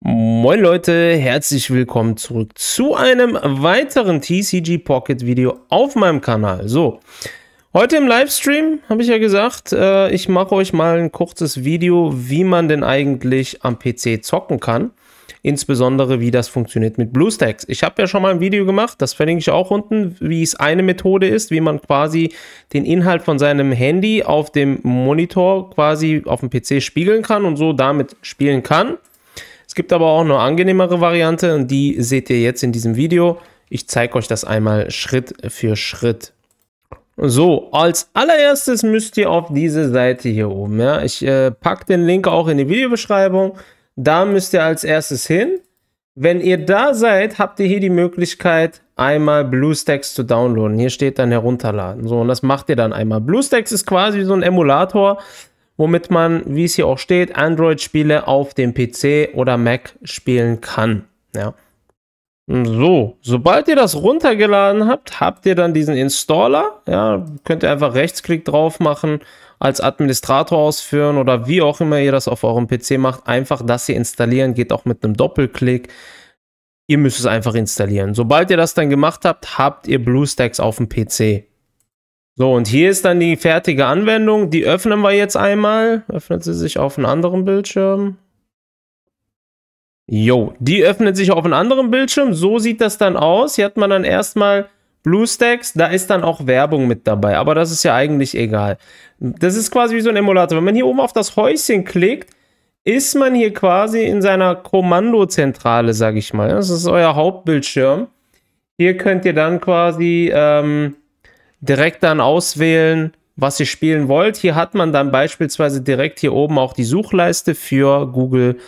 Moin Leute, herzlich willkommen zurück zu einem weiteren TCG Pocket Video auf meinem Kanal. So, heute im Livestream habe ich ja gesagt, äh, ich mache euch mal ein kurzes Video, wie man denn eigentlich am PC zocken kann. Insbesondere, wie das funktioniert mit BlueStacks. Ich habe ja schon mal ein Video gemacht, das verlinke ich auch unten, wie es eine Methode ist, wie man quasi den Inhalt von seinem Handy auf dem Monitor quasi auf dem PC spiegeln kann und so damit spielen kann gibt aber auch eine angenehmere Variante und die seht ihr jetzt in diesem Video. Ich zeige euch das einmal Schritt für Schritt. So, als allererstes müsst ihr auf diese Seite hier oben. Ja? Ich äh, packe den Link auch in die Videobeschreibung. Da müsst ihr als erstes hin. Wenn ihr da seid, habt ihr hier die Möglichkeit, einmal BlueStacks zu downloaden. Hier steht dann herunterladen. So, und das macht ihr dann einmal. BlueStacks ist quasi so ein Emulator, womit man, wie es hier auch steht, Android-Spiele auf dem PC oder Mac spielen kann. Ja. So, sobald ihr das runtergeladen habt, habt ihr dann diesen Installer. Ja, könnt ihr einfach Rechtsklick drauf machen, als Administrator ausführen oder wie auch immer ihr das auf eurem PC macht. Einfach das hier installieren, geht auch mit einem Doppelklick. Ihr müsst es einfach installieren. Sobald ihr das dann gemacht habt, habt ihr BlueStacks auf dem PC. So, und hier ist dann die fertige Anwendung. Die öffnen wir jetzt einmal. Öffnet sie sich auf einem anderen Bildschirm. Jo, die öffnet sich auf einem anderen Bildschirm. So sieht das dann aus. Hier hat man dann erstmal BlueStacks. Da ist dann auch Werbung mit dabei. Aber das ist ja eigentlich egal. Das ist quasi wie so ein Emulator. Wenn man hier oben auf das Häuschen klickt, ist man hier quasi in seiner Kommandozentrale, sage ich mal. Das ist euer Hauptbildschirm. Hier könnt ihr dann quasi ähm, direkt dann auswählen, was ihr spielen wollt. Hier hat man dann beispielsweise direkt hier oben auch die Suchleiste für Google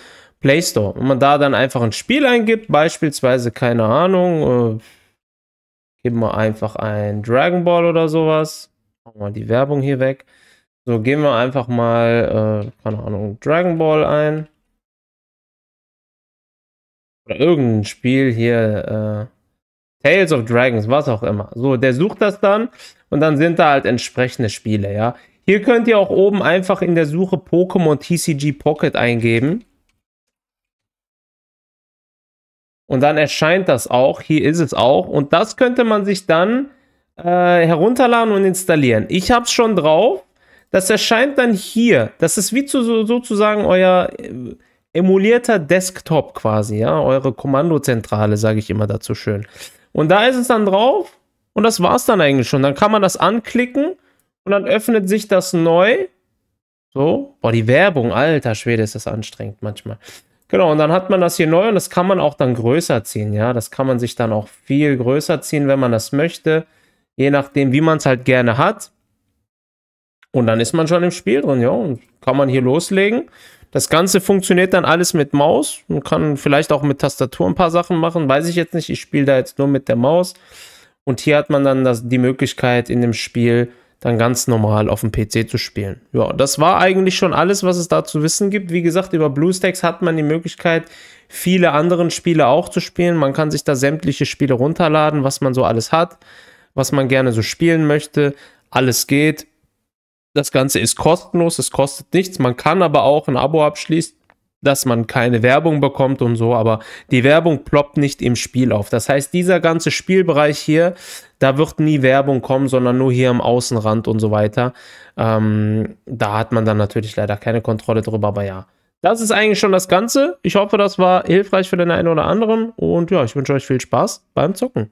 Play Store. Wenn man da dann einfach ein Spiel eingibt, beispielsweise, keine Ahnung, äh, geben wir einfach ein Dragon Ball oder sowas. Machen wir die Werbung hier weg. So, geben wir einfach mal, äh, keine Ahnung, Dragon Ball ein. Oder irgendein Spiel hier. Äh, Tales of Dragons, was auch immer. So, der sucht das dann und dann sind da halt entsprechende Spiele, ja. Hier könnt ihr auch oben einfach in der Suche Pokémon TCG Pocket eingeben. Und dann erscheint das auch. Hier ist es auch. Und das könnte man sich dann äh, herunterladen und installieren. Ich habe es schon drauf. Das erscheint dann hier. Das ist wie zu, sozusagen euer äh, emulierter Desktop quasi, ja, eure Kommandozentrale, sage ich immer dazu schön. Und da ist es dann drauf und das war es dann eigentlich schon. Dann kann man das anklicken und dann öffnet sich das neu. So, boah, die Werbung, alter Schwede, ist das anstrengend manchmal. Genau, und dann hat man das hier neu und das kann man auch dann größer ziehen, ja. Das kann man sich dann auch viel größer ziehen, wenn man das möchte. Je nachdem, wie man es halt gerne hat. Und dann ist man schon im Spiel drin, ja. Und kann man hier loslegen. Das Ganze funktioniert dann alles mit Maus. Man kann vielleicht auch mit Tastatur ein paar Sachen machen, weiß ich jetzt nicht. Ich spiele da jetzt nur mit der Maus. Und hier hat man dann das, die Möglichkeit in dem Spiel dann ganz normal auf dem PC zu spielen. Ja, das war eigentlich schon alles, was es da zu wissen gibt. Wie gesagt, über BlueStacks hat man die Möglichkeit, viele andere Spiele auch zu spielen. Man kann sich da sämtliche Spiele runterladen, was man so alles hat, was man gerne so spielen möchte. Alles geht. Das Ganze ist kostenlos, es kostet nichts. Man kann aber auch ein Abo abschließen, dass man keine Werbung bekommt und so, aber die Werbung ploppt nicht im Spiel auf. Das heißt, dieser ganze Spielbereich hier, da wird nie Werbung kommen, sondern nur hier am Außenrand und so weiter. Ähm, da hat man dann natürlich leider keine Kontrolle drüber, aber ja. Das ist eigentlich schon das Ganze. Ich hoffe, das war hilfreich für den einen oder anderen und ja, ich wünsche euch viel Spaß beim Zocken.